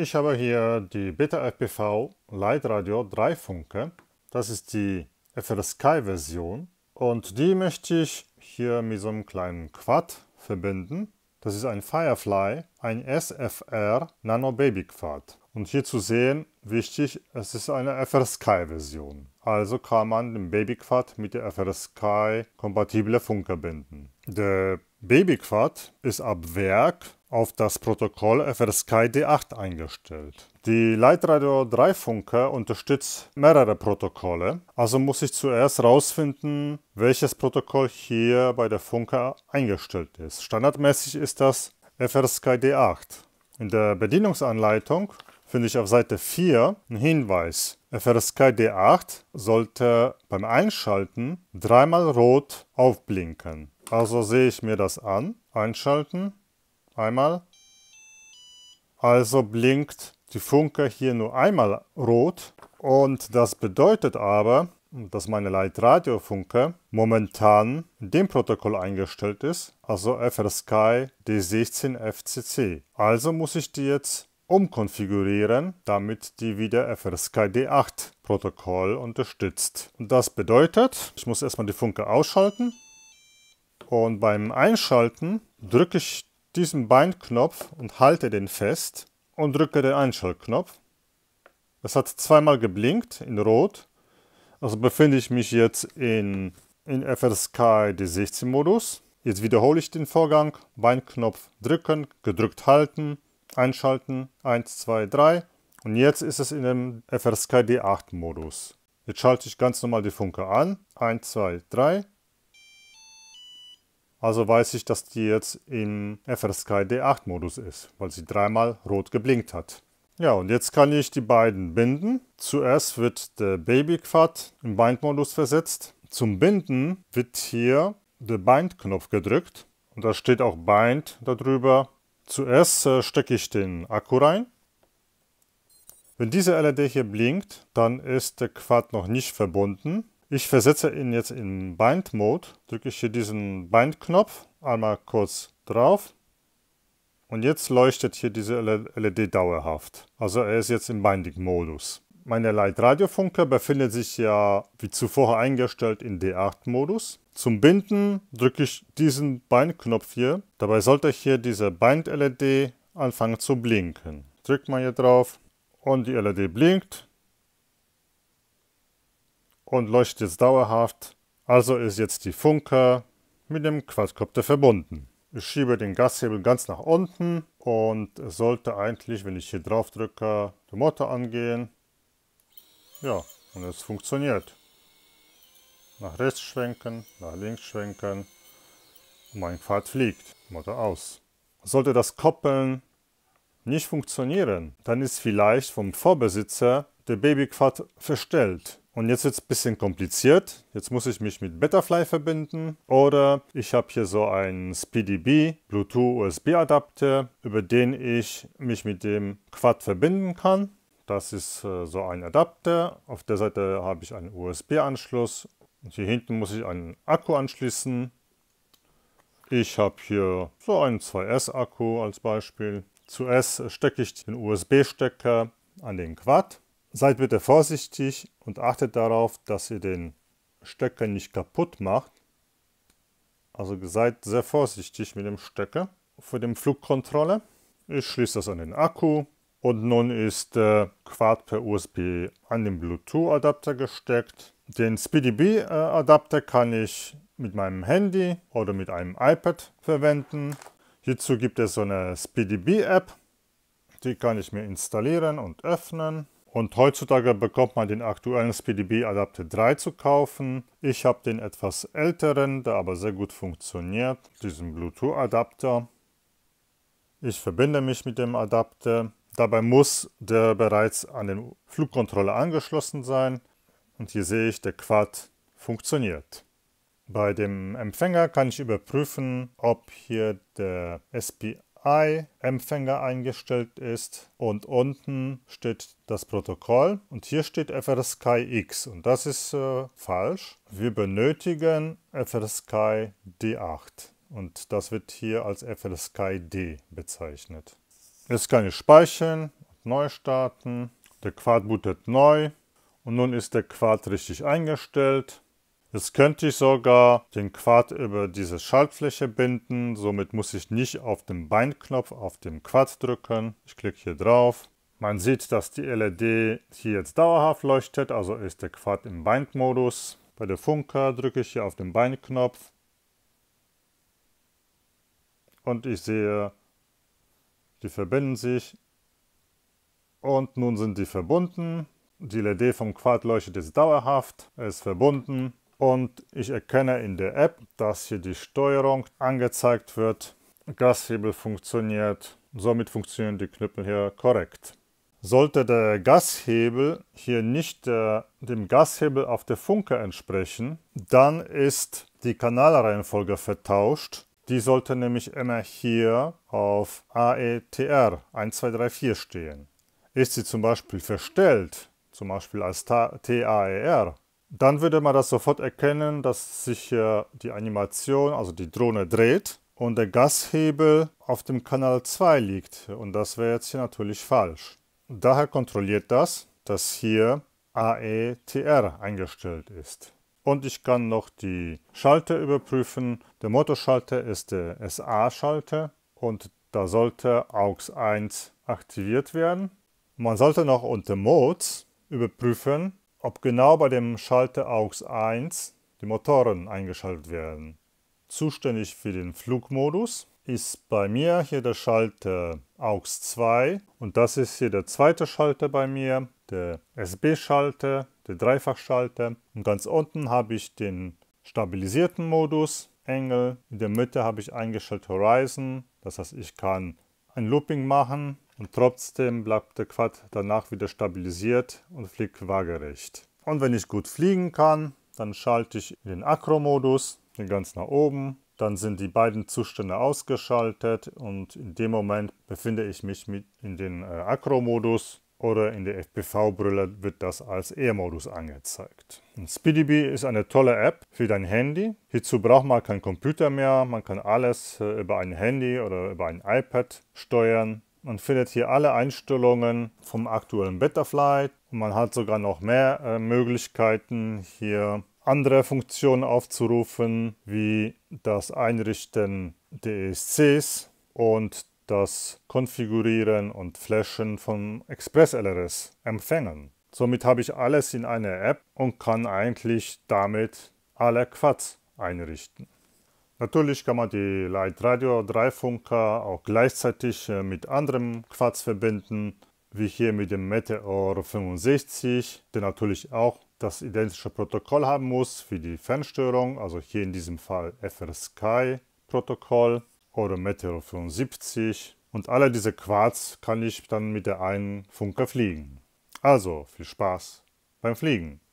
Ich habe hier die Beta FPV Leitradio 3 Funke. Das ist die Sky Version und die möchte ich hier mit so einem kleinen Quad verbinden. Das ist ein Firefly, ein SFR Nano Baby Quad. Und hier zu sehen, wichtig, es ist eine FR Sky Version. Also kann man den Baby Quad mit der FR Sky kompatible Funke binden. Der Baby Quad ist ab Werk auf das Protokoll FRSK D8 eingestellt. Die Leitradio 3 Funker unterstützt mehrere Protokolle, also muss ich zuerst herausfinden, welches Protokoll hier bei der Funker eingestellt ist. Standardmäßig ist das FRSK D8. In der Bedienungsanleitung finde ich auf Seite 4 einen Hinweis. FRSK D8 sollte beim Einschalten dreimal rot aufblinken. Also sehe ich mir das an, einschalten Einmal. Also blinkt die Funke hier nur einmal rot. Und das bedeutet aber, dass meine Leitradio-Funke momentan in dem Protokoll eingestellt ist, also FRSky D16FCC. Also muss ich die jetzt umkonfigurieren, damit die wieder FRSky D8 Protokoll unterstützt. Und das bedeutet, ich muss erstmal die Funke ausschalten und beim Einschalten drücke ich diesem Beinknopf und halte den fest und drücke den Einschaltknopf. Es hat zweimal geblinkt in Rot. Also befinde ich mich jetzt in, in FRSky D16-Modus. Jetzt wiederhole ich den Vorgang. Beinknopf drücken, gedrückt halten, einschalten. 1, 2, 3. Und jetzt ist es in dem FRSky D8-Modus. Jetzt schalte ich ganz normal die Funke an. 1, 2, 3. Also weiß ich, dass die jetzt im FRSky D8-Modus ist, weil sie dreimal rot geblinkt hat. Ja, und jetzt kann ich die beiden binden. Zuerst wird der Babyquad im Bind-Modus versetzt. Zum Binden wird hier der Bind-Knopf gedrückt und da steht auch Bind darüber. Zuerst äh, stecke ich den Akku rein. Wenn diese LED hier blinkt, dann ist der Quad noch nicht verbunden. Ich versetze ihn jetzt in Bind Mode, drücke ich hier diesen Bind Knopf einmal kurz drauf und jetzt leuchtet hier diese LED dauerhaft. Also er ist jetzt im Binding Modus. Meine Leitradio-Funker befindet sich ja wie zuvor eingestellt in D8-Modus. Zum Binden drücke ich diesen Bind Knopf hier. Dabei sollte hier diese Bind-LED anfangen zu blinken. Drückt man hier drauf und die LED blinkt und leuchtet jetzt dauerhaft. Also ist jetzt die Funke mit dem Quadcopter verbunden. Ich schiebe den Gashebel ganz nach unten und es sollte eigentlich, wenn ich hier drauf drücke, der Motor angehen. Ja, und es funktioniert. Nach rechts schwenken, nach links schwenken. Und mein Quad fliegt. Motor aus. Sollte das Koppeln nicht funktionieren, dann ist vielleicht vom Vorbesitzer der Babyquad verstellt. Und jetzt wird es ein bisschen kompliziert. Jetzt muss ich mich mit Betafly verbinden oder ich habe hier so einen SpeedyB Bluetooth USB Adapter, über den ich mich mit dem Quad verbinden kann. Das ist äh, so ein Adapter. Auf der Seite habe ich einen USB-Anschluss. Und Hier hinten muss ich einen Akku anschließen. Ich habe hier so einen 2S-Akku als Beispiel. Zuerst stecke ich den USB-Stecker an den Quad Seid bitte vorsichtig und achtet darauf, dass ihr den Stöcker nicht kaputt macht. Also seid sehr vorsichtig mit dem Stöcker für den Flugkontrolle. Ich schließe das an den Akku und nun ist der Quad per USB an den Bluetooth-Adapter gesteckt. Den SpeedyB-Adapter kann ich mit meinem Handy oder mit einem iPad verwenden. Hierzu gibt es so eine SpeedyB-App, die kann ich mir installieren und öffnen. Und heutzutage bekommt man den aktuellen SPDB Adapter 3 zu kaufen. Ich habe den etwas älteren, der aber sehr gut funktioniert, diesen Bluetooth Adapter. Ich verbinde mich mit dem Adapter. Dabei muss der bereits an den Flugkontroller angeschlossen sein. Und hier sehe ich, der Quad funktioniert. Bei dem Empfänger kann ich überprüfen, ob hier der SP Hi, Empfänger eingestellt ist und unten steht das Protokoll und hier steht FRSky X und das ist äh, falsch. Wir benötigen FRSky D8 und das wird hier als FRSky D bezeichnet. Jetzt kann ich speichern, und neu starten, der Quad bootet neu und nun ist der Quad richtig eingestellt. Jetzt könnte ich sogar den Quad über diese Schaltfläche binden. Somit muss ich nicht auf den Beinknopf auf dem Quad drücken. Ich klicke hier drauf. Man sieht, dass die LED hier jetzt dauerhaft leuchtet, also ist der Quad im bind Bei der Funker drücke ich hier auf den Beinknopf und ich sehe, die verbinden sich und nun sind die verbunden. Die LED vom Quad leuchtet jetzt dauerhaft, er ist verbunden und ich erkenne in der App, dass hier die Steuerung angezeigt wird. Gashebel funktioniert, somit funktionieren die Knüppel hier korrekt. Sollte der Gashebel hier nicht der, äh, dem Gashebel auf der Funke entsprechen, dann ist die Kanalreihenfolge vertauscht. Die sollte nämlich immer hier auf AETR 1234 stehen. Ist sie zum Beispiel verstellt, zum Beispiel als TAER, dann würde man das sofort erkennen, dass sich hier die Animation, also die Drohne dreht und der Gashebel auf dem Kanal 2 liegt. Und das wäre jetzt hier natürlich falsch. Daher kontrolliert das, dass hier AETR eingestellt ist. Und ich kann noch die Schalter überprüfen. Der Motorschalter ist der SA-Schalter und da sollte AUX 1 aktiviert werden. Man sollte noch unter Modes überprüfen, ob genau bei dem Schalter AUX 1 die Motoren eingeschaltet werden. Zuständig für den Flugmodus ist bei mir hier der Schalter AUX 2 und das ist hier der zweite Schalter bei mir, der SB-Schalter, der Dreifachschalter und ganz unten habe ich den stabilisierten Modus, Engel, in der Mitte habe ich eingeschaltet Horizon, das heißt ich kann ein Looping machen, und trotzdem bleibt der Quad danach wieder stabilisiert und fliegt waagerecht. Und wenn ich gut fliegen kann, dann schalte ich in den Akro-Modus, den ganz nach oben. Dann sind die beiden Zustände ausgeschaltet und in dem Moment befinde ich mich mit in den äh, Akro-Modus oder in der FPV-Brille wird das als E-Modus angezeigt. Und SpeedyBee ist eine tolle App für dein Handy. Hierzu braucht man keinen Computer mehr, man kann alles äh, über ein Handy oder über ein iPad steuern. Man findet hier alle Einstellungen vom aktuellen Betaflight. und Man hat sogar noch mehr äh, Möglichkeiten, hier andere Funktionen aufzurufen, wie das Einrichten der ESCs und das Konfigurieren und Flashen von ExpressLRS empfängen. Somit habe ich alles in einer App und kann eigentlich damit alle Quads einrichten. Natürlich kann man die Leitradio Funker auch gleichzeitig äh, mit anderem Quatsch verbinden, wie hier mit dem Meteor 65, der natürlich auch das identische Protokoll haben muss für die Fernstörung, also hier in diesem Fall FR Sky Protokoll oder Meteor 75 und alle diese Quarz kann ich dann mit der einen Funker fliegen. Also viel Spaß beim Fliegen.